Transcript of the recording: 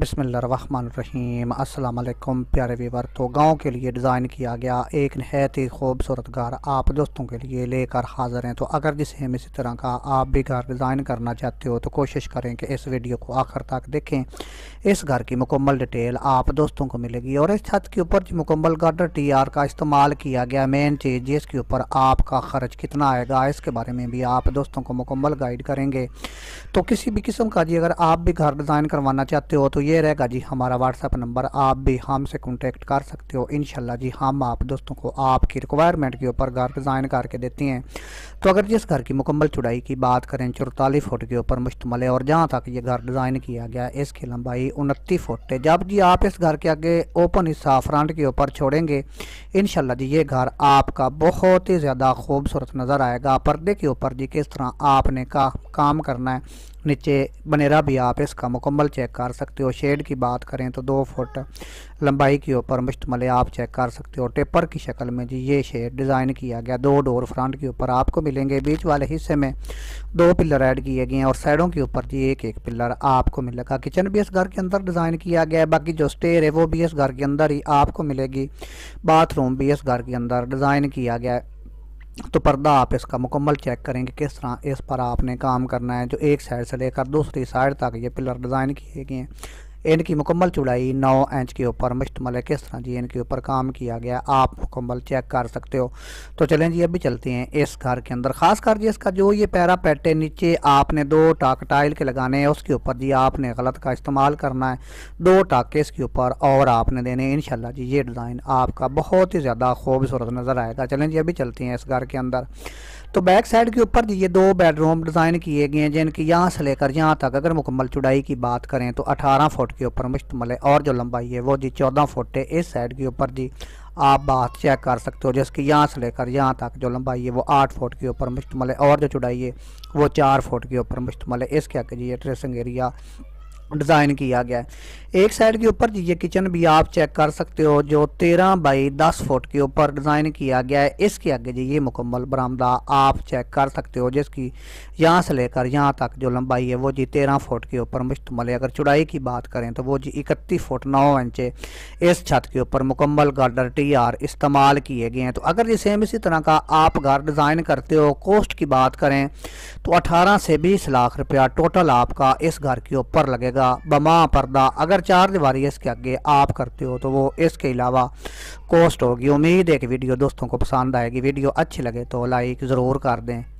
बसमीम अल्लाम प्यारे वीवर तो गांव के लिए डिज़ाइन किया गया एक नहायत ही खूबसूरत घर आप दोस्तों के लिए लेकर हाज़िर हैं तो अगर जिसे हम इसी तरह का आप भी घर डिज़ाइन करना चाहते हो तो कोशिश करें कि इस वीडियो को आखिर तक देखें इस घर की मुकम्मल डिटेल आप दोस्तों को मिलेगी और इस छत के ऊपर जो मुकम्मल गार्डर टी आर का इस्तेमाल किया गया मेन चीज़ जिसके ऊपर आपका खर्च कितना आएगा इसके बारे में भी आप दोस्तों को मुकम्मल गाइड करेंगे तो किसी भी किस्म का जी अगर आप भी घर डिज़ाइन करवाना चाहते हो तो ये रहेगा जी हमारा व्हाट्सअप नंबर आप भी हमसे कॉन्टेक्ट कर सकते हो इन जी हम आप दोस्तों को आपकी रिक्वायरमेंट के ऊपर घर डिज़ाइन करके देती हैं तो अगर जिस घर की मुकम्मल चुड़ाई की बात करें चौतालीस फुट के ऊपर मुश्तमल है और जहाँ तक ये घर डिज़ाइन किया गया है इसकी लंबाई उनतीस फुट है जब जी आप इस घर के आगे ओपन हिस्सा फ्रंट के ऊपर छोड़ेंगे इन जी ये घर आपका बहुत ही ज़्यादा खूबसूरत नज़र आएगा पर्दे के ऊपर जी किस तरह आपने का काम करना है नीचे बनेरा भी आप इसका मुकम्मल चेक कर सकते हो शेड की बात करें तो दो फुट लंबाई के ऊपर मुश्तमल आप चेक कर सकते हो टेपर की शक्ल में जी ये शेड डिज़ाइन किया गया दो डोर फ्रंट के ऊपर आपको मिलेंगे बीच वाले हिस्से में दो पिलर ऐड किए गए हैं और साइडों के ऊपर जी एक एक पिलर आपको मिलेगा किचन भी इस घर के अंदर डिज़ाइन किया गया है बाकी जो स्टेयर है वो भी इस घर के अंदर ही आपको मिलेगी बाथरूम भी इस घर के अंदर डिज़ाइन किया गया है तो पर्दा आप इसका मुकम्मल चेक करेंगे किस तरह इस पर आपने काम करना है जो एक साइड से लेकर दूसरी साइड तक ये पिलर डिज़ाइन किए गए हैं इनकी मुकम्मल चौड़ाई 9 इंच के ऊपर मुश्तमल है किस तरह जी इनके ऊपर काम किया गया आप मुकम्मल चेक कर सकते हो तो चलें जी अभी चलते हैं इस घर के अंदर ख़ास कर जी इसका जो ये पैरा पैट है नीचे आपने दो टाक टाइल के लगाने हैं उसके ऊपर जी आपने गलत का इस्तेमाल करना है दो टाके इसके ऊपर और आपने देने इन जी ये डिज़ाइन आपका बहुत ही ज़्यादा खूबसूरत नज़र आएगा चलें जी अभी चलते हैं इस घर के अंदर तो बैक साइड के ऊपर ये दो बेडरूम डिज़ाइन किए गए हैं जिनकी यहाँ से लेकर यहाँ तक अगर मुकम्मल चुड़ाई की बात करें तो 18 फुट के ऊपर मुश्तमल है और जो लंबाई है वो जी 14 फुट है इस साइड के ऊपर जी आप बात चेक कर सकते हो जिसकी यहाँ से लेकर यहाँ तक जो लंबाई है वो आठ फुट के ऊपर मुश्तमल है और जो चुड़ाई है वो चार फुट के ऊपर मुश्तमल है इसके आगे जी ये ड्रेसिंग एरिया डिज़ाइन किया गया है एक साइड के ऊपर ये किचन भी आप चेक कर सकते हो जो तेरह बाई दस फुट के ऊपर डिज़ाइन किया गया है इसके आगे जी ये मुकम्मल बरामदा आप चेक कर सकते हो जिसकी यहाँ से लेकर यहाँ तक जो लंबाई है वो जी तेरह फुट के ऊपर मुश्तमल है अगर चुड़ाई की बात करें तो वो जी इकतीस फुट नौ इंच इस छत के ऊपर मुकम्मल गार्डर टी आर इस्तेमाल किए गए हैं तो अगर ये सेम इसी तरह का आप घर डिज़ाइन करते हो कोस्ट की बात करें तो अठारह से बीस लाख रुपया टोटल आपका इस घर के ऊपर लगेगा पर्दा बमा पर्दा अगर चार दीवारी इसके आगे आप करते हो तो वो इसके अलावा कॉस्ट होगी उम्मीद है कि वीडियो दोस्तों को पसंद आएगी वीडियो अच्छी लगे तो लाइक ज़रूर कर दें